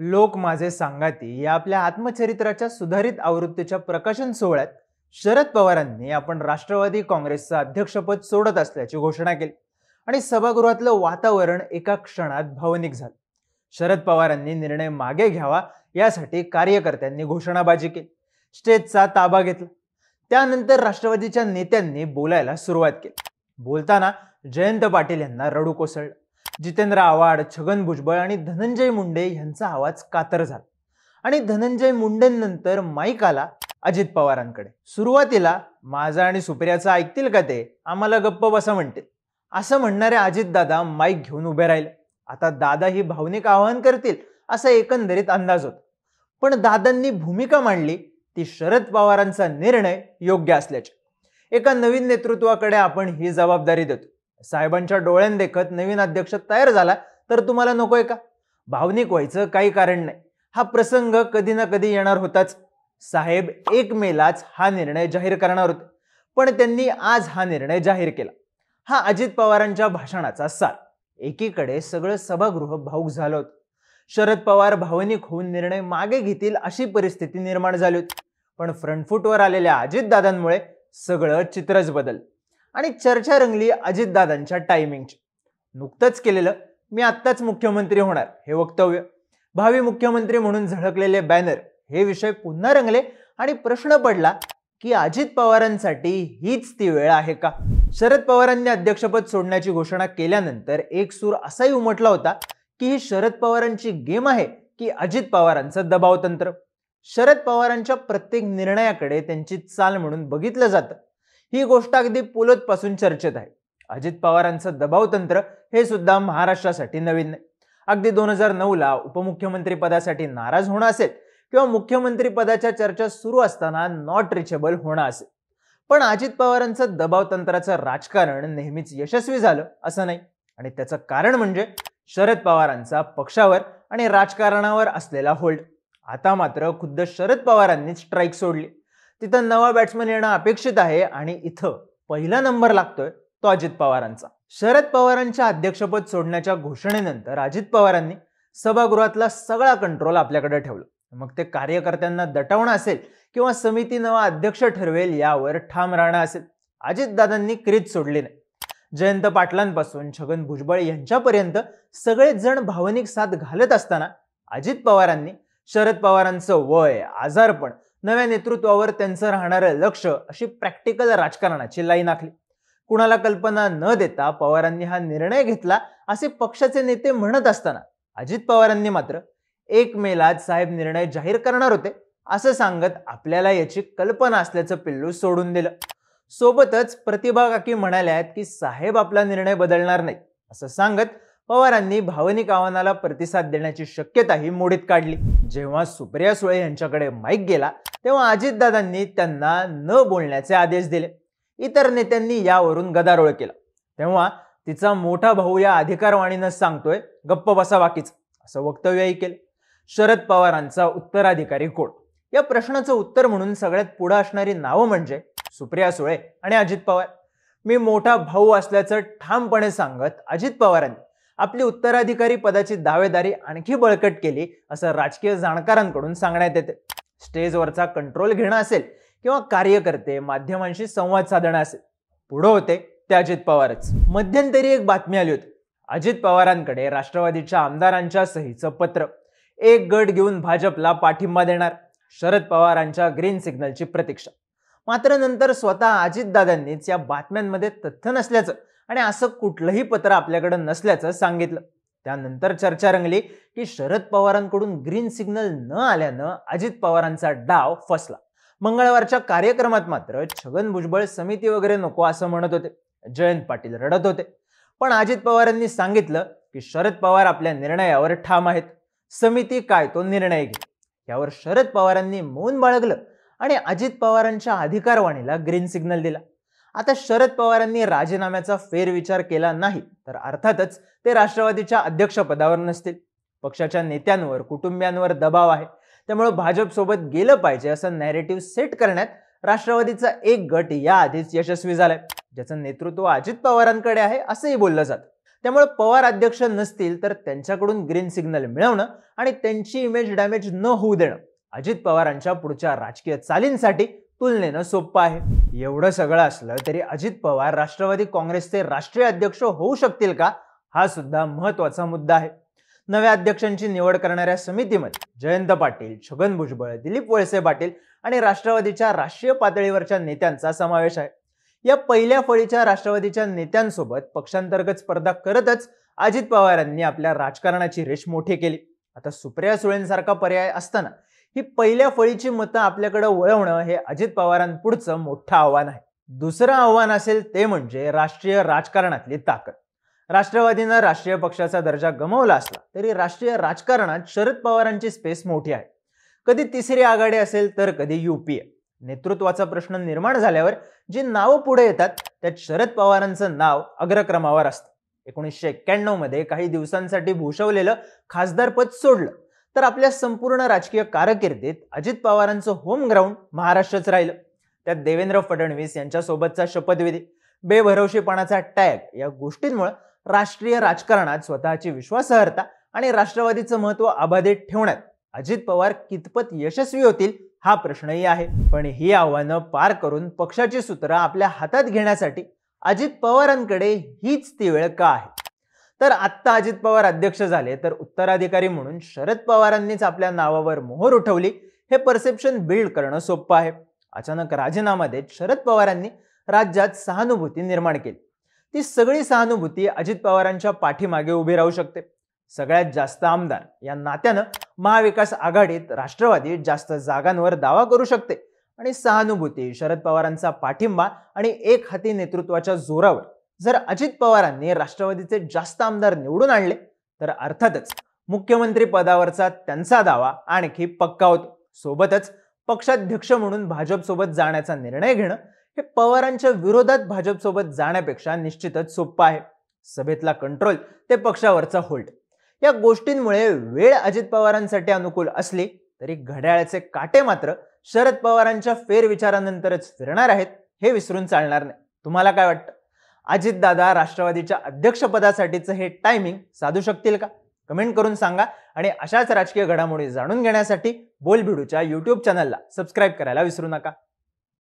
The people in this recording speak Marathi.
लोक माझे सांगाती या आपल्या आत्मचरित्राच्या सुधारित आवृत्तीच्या प्रकाशन सोहळ्यात शरद पवारांनी आपण राष्ट्रवादी काँग्रेसचं अध्यक्षपद सोडत असल्याची घोषणा केली आणि सभागृहातलं वातावरण एका क्षणात भावनिक झालं शरद पवारांनी निर्णय मागे घ्यावा यासाठी कार्यकर्त्यांनी घोषणाबाजी केली स्टेजचा ताबा घेतला त्यानंतर राष्ट्रवादीच्या नेत्यांनी बोलायला सुरुवात केली बोलताना जयंत पाटील यांना रडू कोसळलं जितेंद्र आव्हाड छगन भुजबळ आणि धनंजय मुंडे यांचा आवाज कातर झाला आणि धनंजय मुंडेंनंतर माईक आला अजित पवारांकडे सुरुवातीला माझा आणि सुप्रियाचा ऐकतील का ते आम्हाला गप्प बसा म्हणतील असं म्हणणारे दादा माईक घेऊन उभे राहिले आता दादा ही भावनिक आवाहन करतील असा एकंदरीत अंदाज होता पण दादांनी भूमिका मांडली ती शरद पवारांचा निर्णय योग्य असल्याचे एका नवीन नेतृत्वाकडे आपण ही जबाबदारी देतो साहेबांच्या देखत नवीन अध्यक्ष तयार झाला तर तुम्हाला नकोय का भावनिक व्हायचं काही कारण नाही हा प्रसंग कधी ना कधी येणार होताच साहेब एक मेलाच हा निर्णय जाहीर करणार होते पण त्यांनी आज हा निर्णय जाहीर केला हा अजित पवारांच्या भाषणाचा सार एकीकडे सगळं सभागृह भाऊक झालं होतं शरद पवार भावनिक होऊन निर्णय मागे घेतील अशी परिस्थिती निर्माण झाली होती पण फ्रंटफूटवर आलेल्या अजितदादांमुळे सगळं चित्रच बदल आणि चर्चा रंगली अजितदादांच्या टायमिंगची नुकतंच केलेलं मी आत्ताच मुख्यमंत्री होणार हे वक्तव्य भावी मुख्यमंत्री म्हणून झळकलेले बॅनर हे विषय पुन्हा रंगले आणि प्रश्न पडला की अजित पवारांसाठी हीच ती वेळ आहे का शरद पवारांनी अध्यक्षपद सोडण्याची घोषणा केल्यानंतर एक सूर असाही उमटला होता की ही शरद पवारांची गेम आहे की अजित पवारांचं दबावतंत्र शरद पवारांच्या प्रत्येक निर्णयाकडे त्यांची चाल म्हणून बघितलं जातं ही गोष्ट अगदी पुलोतपासून चर्चेत आहे अजित पवारांचं दबाव तंत्र हे सुद्धा महाराष्ट्रासाठी नवीन नाही अगदी दोन हजार नऊला उपमुख्यमंत्री पदासाठी नाराज होणं असेल किंवा मुख्यमंत्री पदाच्या चर्चा सुरू असताना नॉट रिचेबल होणं असेल पण अजित पवारांचं दबाव तंत्राचं राजकारण नेहमीच यशस्वी झालं असं नाही आणि त्याचं कारण म्हणजे शरद पवारांचा पक्षावर आणि राजकारणावर असलेला होल्ड आता मात्र खुद्द शरद पवारांनीच स्ट्राईक सोडली तिथं नवा बॅट्समन येणं अपेक्षित आहे आणि इथं पहिला नंबर लागतोय तो अजित पवारांचा शरद पवारांच्या अध्यक्षपद सोडण्याच्या घोषणेनंतर अजित पवारांनी सभागृहातला सगळा कंट्रोल आपल्याकडे ठेवला मग ते कार्यकर्त्यांना दटवणं असेल किंवा समिती नवा अध्यक्ष ठरवेल यावर ठाम राहणं असेल अजितदादांनी क्रीत सोडली नाही जयंत पाटलांपासून छगन भुजबळ यांच्यापर्यंत सगळेच जण भावनिक साथ घालत असताना अजित पवारांनी शरद पवारांचं वय आजारपण नव्या नेतृत्वावर त्यांचं राहणारं लक्ष अशी प्रॅक्टिकल राजकारणाची लाईन आखली कुणाला कल्पना न देता पवारांनी हा निर्णय घेतला असे पक्षाचे नेते म्हणत असताना अजित पवारांनी मात्र एक मेलाच साहेब निर्णय जाहीर करणार होते असं सांगत आपल्याला याची कल्पना असल्याचं पिल्लू सोडून दिलं सोबतच प्रतिभा काकी म्हणाल्या आहेत की साहेब आपला निर्णय बदलणार नाही असं सांगत पवारांनी भावनिक आव्हानाला प्रतिसाद देण्याची शक्यताही मोडीत काढली जेव्हा सुप्रिया सुळे यांच्याकडे माईक गेला तेव्हा अजितदादांनी त्यांना न बोलण्याचे आदेश दिले इतर नेत्यांनी यावरून गदारोळ केला तेव्हा तिचा मोठा भाऊ या अधिकारवाणीनं सांगतोय गप्प बसा बाकीच असं वक्तव्यही केलं शरद पवारांचा उत्तराधिकारी कोण या प्रश्नाचं उत्तर म्हणून सगळ्यात पुढं असणारी नावं म्हणजे सुप्रिया सुळे आणि अजित पवार मी मोठा भाऊ असल्याचं ठामपणे सांगत अजित पवारांनी आपली उत्तराधिकारी पदाची दावेदारी आणखी बळकट केली असं राजकीय जाणकारांकडून सांगण्यात येते स्टेजवरचा कंट्रोल घेणं असेल किंवा कार्यकर्ते माध्यमांशी संवाद साधणं असेल पुढं होते ते अजित पवारच मध्यंतरी एक बातमी आली होती अजित पवारांकडे राष्ट्रवादीच्या आमदारांच्या सहीचं पत्र एक गट घेऊन भाजपला पाठिंबा देणार शरद पवारांच्या ग्रीन सिग्नलची प्रतीक्षा मात्र नंतर स्वतः अजितदादांनीच या बातम्यांमध्ये तथ्य नसल्याचं आणि असं कुठलंही पत्र आपल्याकडे नसल्याचं सांगितलं त्यानंतर चर्चा रंगली की शरद पवारांकडून ग्रीन सिग्नल न आल्यानं अजित पवारांचा डाव फसला मंगळवारच्या कार्यक्रमात मात्र छगन भुजबळ समिती वगैरे नको असं म्हणत होते जयंत पाटील रडत होते पण अजित पवारांनी सांगितलं की शरद पवार आपल्या निर्णयावर ठाम आहेत समिती काय तो निर्णय घे यावर शरद पवारांनी मौन बाळगलं आणि अजित पवारांच्या अधिकारवाणीला ग्रीन सिग्नल दिला आता शरद पवारांनी राजीनाम्याचा फेरविचार केला नाही तर अर्थातच ते राष्ट्रवादीच्या अध्यक्षपदावर नसतील पक्षाच्या नेत्यांवर कुटुंबियांवर दबाव आहे त्यामुळे भाजपसोबत गेलं पाहिजे असं नॅरेटिव्ह सेट करण्यात राष्ट्रवादीचा एक गट याआधीच यशस्वी झालाय ज्याचं नेतृत्व अजित पवारांकडे आहे असंही बोललं जातं त्यामुळे पवार अध्यक्ष नसतील तर त्यांच्याकडून ग्रीन सिग्नल मिळवणं आणि त्यांची इमेज डॅमेज न होऊ देणं अजित पवारांच्या पुढच्या राजकीय चालींसाठी तुलनेनं सोपं आहे एवढं सगळं असलं तरी अजित पवार राष्ट्रवादी काँग्रेसचे राष्ट्रीय अध्यक्ष होऊ शकतील का हा सुद्धा महत्वाचा मुद्दा आहे नव्या अध्यक्षांची निवड करणाऱ्या समितीमध्ये जयंत पाटील छगन भुजबळ दिलीप वळसे पाटील आणि राष्ट्रवादीच्या राष्ट्रीय पातळीवरच्या नेत्यांचा समावेश आहे या पहिल्या फळीच्या राष्ट्रवादीच्या नेत्यांसोबत पक्षांतर्गत स्पर्धा करतच अजित पवारांनी आपल्या राजकारणाची रेष मोठी केली आता सुप्रिया सुळेंसारखा पर्याय असताना ही पहिल्या फळीची मतं आपल्याकडे वळवणं हे अजित पवारांपुढचं मोठं आव्हान आहे दुसरं आव्हान असेल ते म्हणजे राष्ट्रीय राजकारणातली ताकद राष्ट्रवादीनं राष्ट्रीय पक्षाचा दर्जा गमावला असला तरी राष्ट्रीय राजकारणात शरद पवारांची स्पेस मोठी आहे कधी तिसरी आघाडी असेल तर कधी युपीए नेतृत्वाचा प्रश्न निर्माण झाल्यावर जी नावं पुढे येतात त्यात शरद पवारांचं नाव अग्रक्रमावर असतं एकोणीसशे एक्क्याण्णव मध्ये काही दिवसांसाठी भूषवलेलं खासदारपद सोडलं तर आपल्या संपूर्ण राजकीय कारकिर्दीत अजित पवारांचं होम ग्राउंड महाराष्ट्रच राहिलं त्यात देवेंद्र फडणवीस यांच्यासोबतचा शपथविधी बेभरवशीपणाचा टॅग या गोष्टींमुळे राष्ट्रीय राजकारणात स्वतःची विश्वासार्हता आणि राष्ट्रवादीचं महत्व अबाधित ठेवण्यात अजित पवार कितपत यशस्वी होतील हा प्रश्नही आहे पण ही आव्हानं पार करून पक्षाची सूत्र आपल्या हातात घेण्यासाठी अजित पवारांकडे हीच ती वेळ का आहे तर आत्ता अजित पवार अध्यक्ष झाले तर उत्तराधिकारी म्हणून शरद पवारांनीच आपल्या नावावर मोहर उठवली हे परसेप्शन बिल्ड करणं सोपं आहे अचानक राजीनामा देत शरद पवारांनी राज्यात सहानुभूती निर्माण केली ती सगळी सहानुभूती अजित पवारांच्या पाठीमागे उभी राहू शकते सगळ्यात जास्त आमदार या नात्यानं महाविकास आघाडीत राष्ट्रवादी जास्त जागांवर दावा करू शकते आणि सहानुभूती शरद पवारांचा पाठिंबा आणि एक हाती नेतृत्वाच्या जोरावर जर अजित पवारांनी राष्ट्रवादीचे जास्त आमदार निवडून आणले तर अर्थातच मुख्यमंत्री पदावरचा त्यांचा दावा आणखी पक्का होतो सोबतच पक्षाध्यक्ष म्हणून भाजपसोबत जाण्याचा निर्णय घेणं हे पवारांच्या विरोधात भाजपसोबत जाण्यापेक्षा निश्चितच सोपं आहे सभेतला कंट्रोल ते पक्षावरचा होल्ड या गोष्टींमुळे वेळ अजित पवारांसाठी अनुकूल असली तरी घड्याळाचे काटे मात्र शरद पवारांच्या फेरविचारानंतरच फिरणार आहेत हे विसरून चालणार नाही तुम्हाला काय वाटतं अजितदादा राष्ट्रवादीच्या अध्यक्षपदासाठीचं हे टायमिंग साधू शकतील का कमेंट करून सांगा आणि अशाच राजकीय घडामोडी जाणून घेण्यासाठी बोलबिडूच्या यूट्यूब चॅनलला सबस्क्राईब करायला विसरू नका